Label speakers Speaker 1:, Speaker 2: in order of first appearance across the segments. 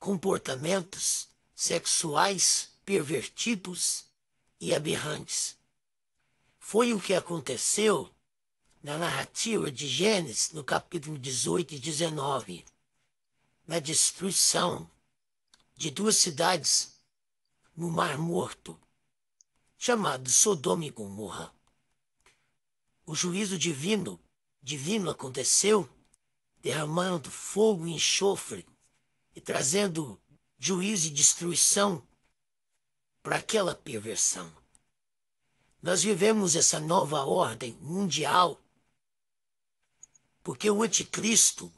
Speaker 1: comportamentos sexuais pervertidos e aberrantes. Foi o que aconteceu na narrativa de Gênesis, no capítulo 18 e 19, na destruição de duas cidades no Mar Morto, chamado Sodoma e Gomorra. O juízo divino, divino aconteceu, derramando fogo e enxofre e trazendo juízo e destruição para aquela perversão. Nós vivemos essa nova ordem mundial porque o anticristo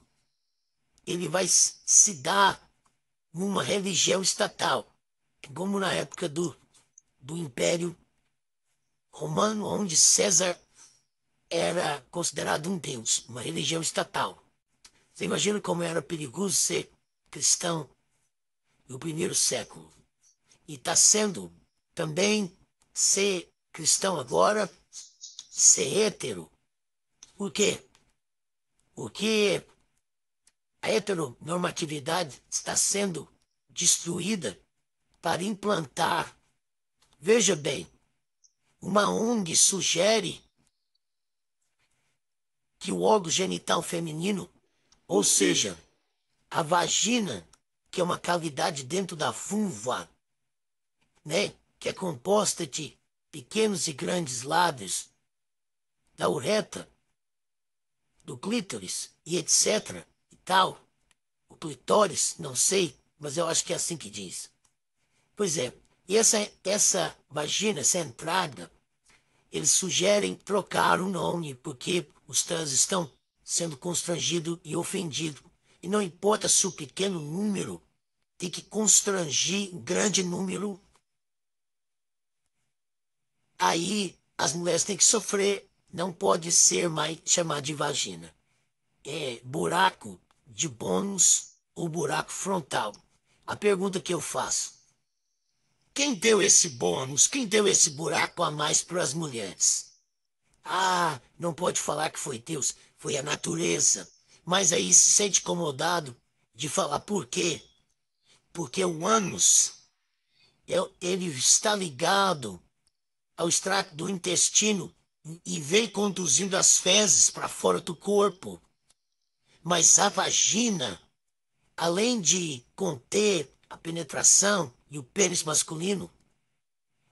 Speaker 1: ele vai se dar numa religião estatal, como na época do, do Império Romano, onde César era considerado um deus, uma religião estatal. Você imagina como era perigoso ser cristão no primeiro século. E está sendo também ser cristão agora, ser hétero. Por quê? Porque a heteronormatividade está sendo destruída para implantar. Veja bem, uma ONG sugere que o órgão genital feminino, ou seja, a vagina, que é uma cavidade dentro da vulva, né? que é composta de pequenos e grandes lábios, da uretra, do clítoris e etc. e tal. O clitóris, não sei, mas eu acho que é assim que diz. Pois é, e essa, essa vagina, essa entrada, eles sugerem trocar o nome, porque os trans estão sendo constrangidos e ofendidos e não importa se o pequeno número tem que constranger um grande número. Aí as mulheres têm que sofrer, não pode ser mais chamado de vagina. É buraco de bônus ou buraco frontal. A pergunta que eu faço: quem deu esse bônus, quem deu esse buraco a mais para as mulheres? Ah, não pode falar que foi Deus, foi a natureza mas aí se sente incomodado de falar por quê? Porque o ânus, é, ele está ligado ao extrato do intestino e vem conduzindo as fezes para fora do corpo. Mas a vagina, além de conter a penetração e o pênis masculino,